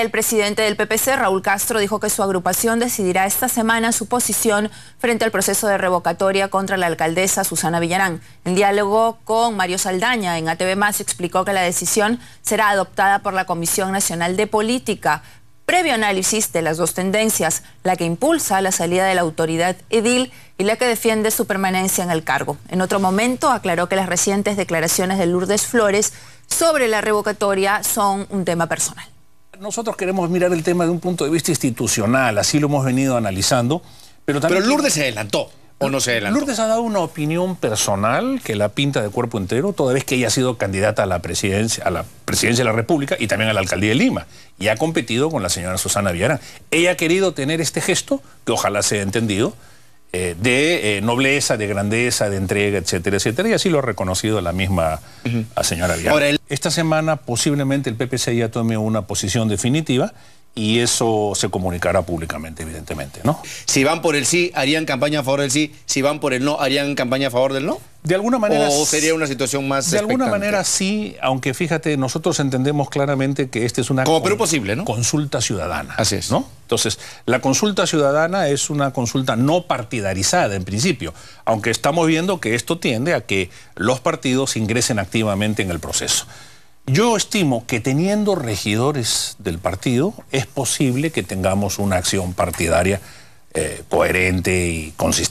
el presidente del PPC, Raúl Castro, dijo que su agrupación decidirá esta semana su posición frente al proceso de revocatoria contra la alcaldesa Susana Villarán. En diálogo con Mario Saldaña en ATV Más explicó que la decisión será adoptada por la Comisión Nacional de Política, previo análisis de las dos tendencias, la que impulsa la salida de la autoridad edil y la que defiende su permanencia en el cargo. En otro momento aclaró que las recientes declaraciones de Lourdes Flores sobre la revocatoria son un tema personal nosotros queremos mirar el tema de un punto de vista institucional, así lo hemos venido analizando. Pero, Lourdes se adelantó. ¿O no se adelantó? Lourdes ha dado una opinión personal que la pinta de cuerpo entero, toda vez que ella ha sido candidata a la presidencia, a la presidencia de la República y también a la alcaldía de Lima. Y ha competido con la señora Susana Villarán. Ella ha querido tener este gesto, que ojalá sea entendido, eh, de eh, nobleza, de grandeza, de entrega, etcétera, etcétera. Y así lo ha reconocido la misma señora Esta semana posiblemente el PPC ya tome una posición definitiva y eso se comunicará públicamente, evidentemente, ¿no? Si van por el sí, ¿harían campaña a favor del sí? Si van por el no, ¿harían campaña a favor del no? De alguna manera... ¿O sería una situación más De alguna manera sí, aunque fíjate, nosotros entendemos claramente que este es una... pero posible, ¿no? Consulta ciudadana. Así es. ¿no? Entonces, la consulta ciudadana es una consulta no partidarizada, en principio, aunque estamos viendo que esto tiende a que los partidos ingresen activamente en el proceso. Yo estimo que teniendo regidores del partido es posible que tengamos una acción partidaria eh, coherente y consistente.